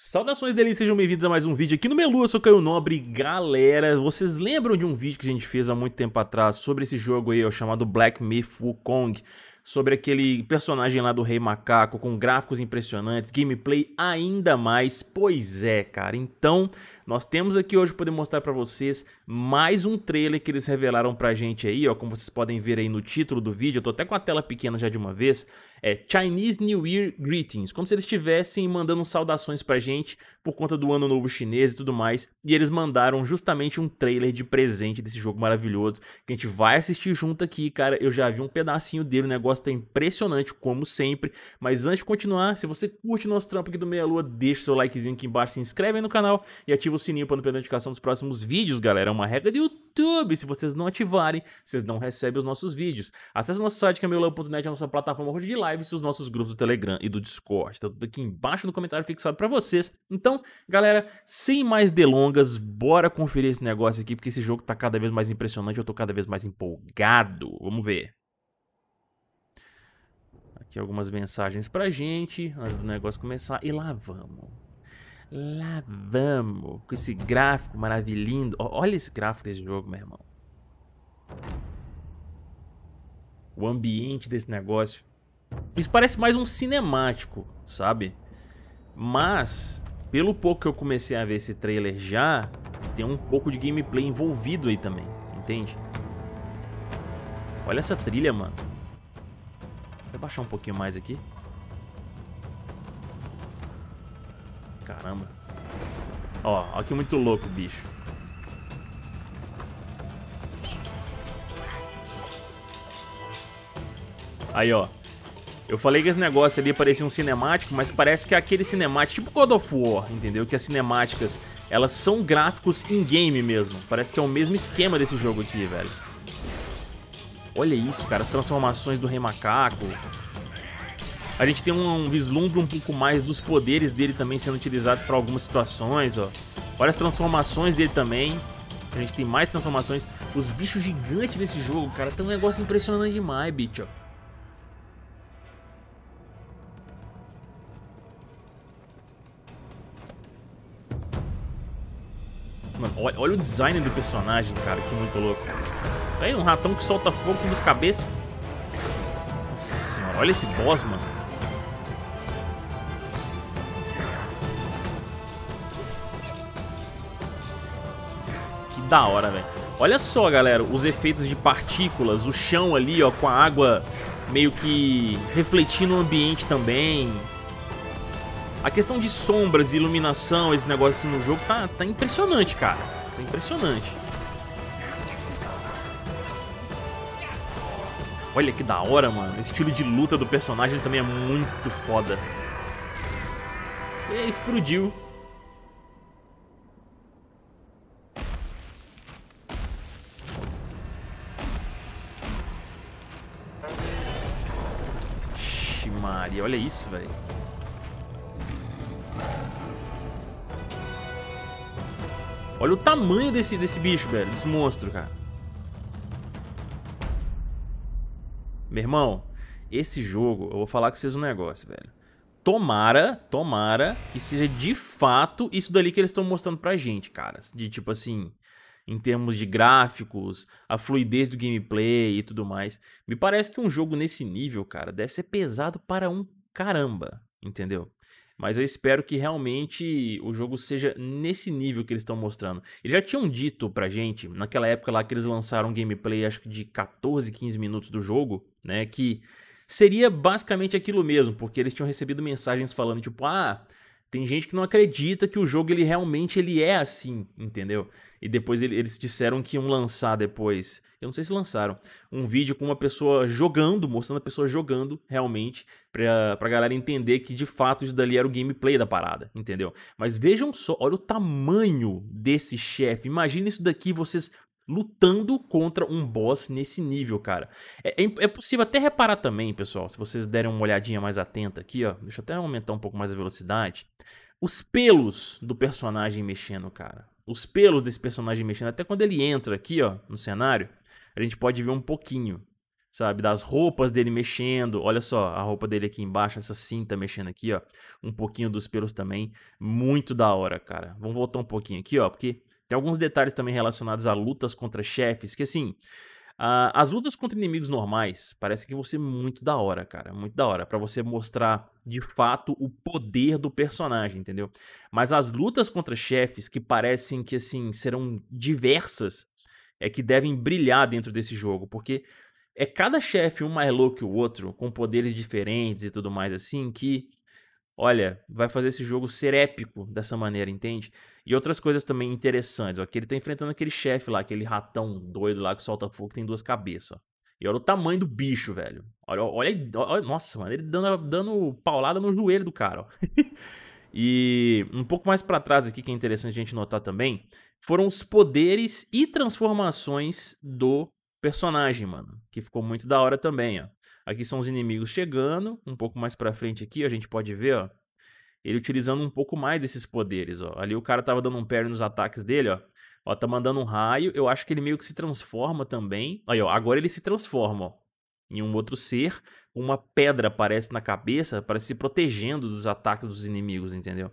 Saudações deles sejam bem-vindos a mais um vídeo aqui no Melu. eu sou Caio Nobre. Galera, vocês lembram de um vídeo que a gente fez há muito tempo atrás sobre esse jogo aí, ó, chamado Black Myth Wukong? Sobre aquele personagem lá do Rei Macaco, com gráficos impressionantes, gameplay ainda mais. Pois é, cara. Então, nós temos aqui hoje poder mostrar para vocês mais um trailer que eles revelaram pra gente aí, ó, como vocês podem ver aí no título do vídeo. Eu tô até com a tela pequena já de uma vez, é Chinese New Year Greetings, como se eles estivessem mandando saudações pra gente por conta do Ano Novo Chinês e tudo mais. E eles mandaram justamente um trailer de presente desse jogo maravilhoso que a gente vai assistir junto aqui, cara. Eu já vi um pedacinho dele, o negócio tá impressionante, como sempre. Mas antes de continuar, se você curte nosso trampo aqui do Meia Lua, deixa o seu likezinho aqui embaixo, se inscreve aí no canal e ativa o sininho pra não perder a notificação dos próximos vídeos, galera. É uma regra de YouTube YouTube. Se vocês não ativarem, vocês não recebem os nossos vídeos. Acesse o nosso site camilão.net, a nossa plataforma de lives e os nossos grupos do Telegram e do Discord. Tá tudo aqui embaixo no comentário fixado para vocês. Então, galera, sem mais delongas, bora conferir esse negócio aqui, porque esse jogo tá cada vez mais impressionante, eu tô cada vez mais empolgado. Vamos ver. Aqui algumas mensagens pra gente, antes do negócio começar, e lá vamos. Lá vamos com esse gráfico maravilhoso. Olha esse gráfico desse jogo, meu irmão. O ambiente desse negócio. Isso parece mais um cinemático, sabe? Mas, pelo pouco que eu comecei a ver esse trailer já, tem um pouco de gameplay envolvido aí também, entende? Olha essa trilha, mano. Vou baixar um pouquinho mais aqui. Ó, ó que muito louco, bicho. Aí, ó. Eu falei que esse negócio ali parecia um cinemático, mas parece que é aquele cinemático, tipo God of War, entendeu? Que as cinemáticas, elas são gráficos in-game mesmo. Parece que é o mesmo esquema desse jogo aqui, velho. Olha isso, cara, as transformações do Rei Macaco a gente tem um, um vislumbre um pouco mais dos poderes dele também sendo utilizados para algumas situações, ó. Olha as transformações dele também. A gente tem mais transformações. Os bichos gigantes nesse jogo, cara, tem um negócio impressionante demais, bicho. Mano, olha, o design do personagem, cara, que muito louco. Tem um ratão que solta fogo nos cabeças. Nossa senhora, olha esse boss, mano. da hora, velho. Olha só, galera, os efeitos de partículas, o chão ali, ó, com a água meio que refletindo o ambiente também. A questão de sombras e iluminação, esse negócio assim no jogo, tá, tá impressionante, cara. Tá impressionante. Olha que da hora, mano. Esse estilo de luta do personagem também é muito foda. E explodiu. Vixe Maria, olha isso, velho. Olha o tamanho desse, desse bicho, velho. Desse monstro, cara. Meu irmão, esse jogo, eu vou falar com vocês um negócio, velho. Tomara, tomara que seja de fato isso dali que eles estão mostrando pra gente, cara. De tipo assim, em termos de gráficos, a fluidez do gameplay e tudo mais. Me parece que um jogo nesse nível, cara, deve ser pesado para um caramba, entendeu? Mas eu espero que realmente o jogo seja nesse nível que eles estão mostrando. Eles já tinham dito pra gente, naquela época lá que eles lançaram um gameplay, acho que de 14, 15 minutos do jogo, né? Que seria basicamente aquilo mesmo, porque eles tinham recebido mensagens falando tipo, ah, tem gente que não acredita que o jogo ele realmente ele é assim, entendeu? E depois ele, eles disseram que iam lançar depois. Eu não sei se lançaram um vídeo com uma pessoa jogando, mostrando a pessoa jogando realmente pra, pra galera entender que de fato isso dali era o gameplay da parada, entendeu? Mas vejam só, olha o tamanho desse chefe. Imagina isso daqui vocês lutando contra um boss nesse nível, cara. É, é, é, possível até reparar também, pessoal, se vocês derem uma olhadinha mais atenta aqui, ó. Deixa eu até aumentar um pouco mais a velocidade. Os pelos do personagem mexendo, cara. Os pelos desse personagem mexendo. Até quando ele entra aqui, ó, no cenário, a gente pode ver um pouquinho, sabe? Das roupas dele mexendo. Olha só, a roupa dele aqui embaixo, essa cinta mexendo aqui, ó. Um pouquinho dos pelos também. Muito da hora, cara. Vamos voltar um pouquinho aqui, ó, porque tem alguns detalhes também relacionados a lutas contra chefes, que assim, uh, as lutas contra inimigos normais parece que vão ser muito da hora, cara, muito da hora, para você mostrar de fato o poder do personagem, entendeu? Mas as lutas contra chefes que parecem que assim serão diversas é que devem brilhar dentro desse jogo, porque é cada chefe um mais louco que o outro, com poderes diferentes e tudo mais assim, que olha, vai fazer esse jogo ser épico dessa maneira, entende? E outras coisas também interessantes, ó, que ele tá enfrentando aquele chefe lá, aquele ratão doido lá que solta fogo, que tem duas cabeças, ó. E olha o tamanho do bicho, velho. Olha, olha, olha nossa, mano, ele dando, dando paulada no joelho do cara, ó. e um pouco mais para trás aqui que é interessante a gente notar também, foram os poderes e transformações do personagem, mano, que ficou muito da hora também, ó. Aqui são os inimigos chegando, um pouco mais pra frente aqui, ó, a gente pode ver, ó, ele utilizando um pouco mais desses poderes, ó. Ali o cara tava dando um parry nos ataques dele, ó. Ó, tá mandando um raio, eu acho que ele meio que se transforma também. Aí, ó, agora ele se transforma, ó, em um outro ser, uma pedra aparece na cabeça parece se protegendo dos ataques dos inimigos, entendeu?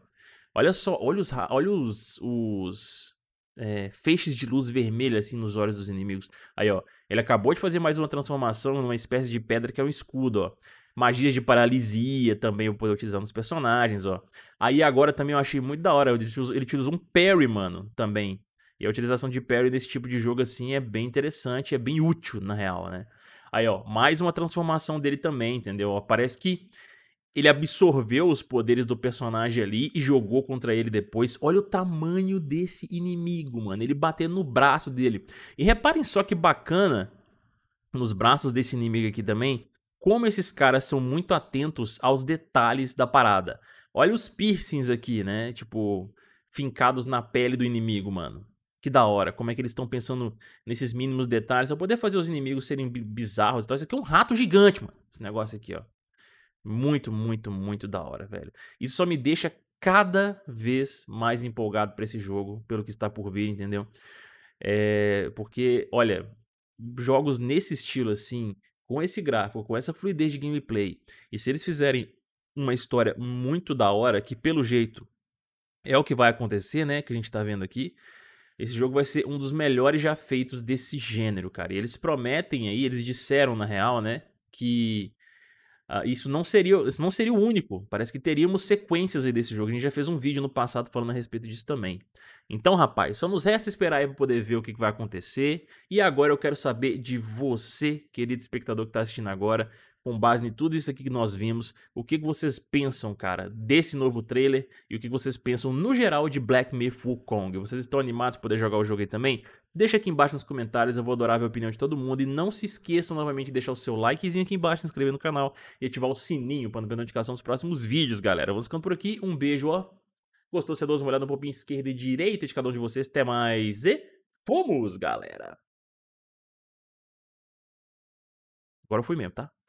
Olha só, olha os, olha os, os é, feixes de luz vermelha assim nos olhos dos inimigos. Aí, ó, ele acabou de fazer mais uma transformação numa espécie de pedra que é um escudo, ó. Magias de paralisia também eu é poder utilizar nos personagens, ó. Aí agora também eu achei muito da hora, ele utiliza um parry, mano, também. E a utilização de parry nesse tipo de jogo assim é bem interessante, é bem útil na real, né? Aí, ó, mais uma transformação dele também, entendeu? parece que ele absorveu os poderes do personagem ali e jogou contra ele depois. Olha o tamanho desse inimigo, mano. Ele bateu no braço dele. E reparem só que bacana nos braços desse inimigo aqui também, como esses caras são muito atentos aos detalhes da parada. Olha os piercings aqui, né? Tipo, fincados na pele do inimigo, mano. Que da hora, como é que eles estão pensando nesses mínimos detalhes pra poder fazer os inimigos serem bizarros e tal. Isso aqui é um rato gigante, mano. Esse negócio aqui, ó. Muito, muito, muito da hora, velho. Isso só me deixa cada vez mais empolgado para esse jogo, pelo que está por vir, entendeu? É, porque, olha, jogos nesse estilo assim, com esse gráfico, com essa fluidez de gameplay, e se eles fizerem uma história muito da hora, que pelo jeito é o que vai acontecer, né? Que a gente tá vendo aqui. Esse jogo vai ser um dos melhores já feitos desse gênero, cara. E eles prometem aí, eles disseram na real, né? Que Uh, isso não seria, isso não seria o único. Parece que teríamos sequências aí desse jogo. A gente já fez um vídeo no passado falando a respeito disso também. Então, rapaz, só nos resta esperar aí para poder ver o que, que, vai acontecer. E agora eu quero saber de você, querido espectador que está assistindo agora, com base em tudo isso aqui que nós vimos, o que, que vocês pensam, cara, desse novo trailer e o que, que vocês pensam no geral de Black Myth Wukong. Vocês estão animados para poder jogar o jogo aí também? Deixa aqui embaixo nos comentários, eu vou adorar ver a opinião de todo mundo. E não se esqueçam novamente de deixar o seu likezinho aqui embaixo, se inscrever no canal e ativar o sininho para não perder notificação dos próximos vídeos, galera. Vamos ficando por aqui, um beijo, ó. Gostou, você é dá uma olhada no popinho esquerda e direita de cada um de vocês. Até mais e fomos, galera! Agora eu fui mesmo, tá?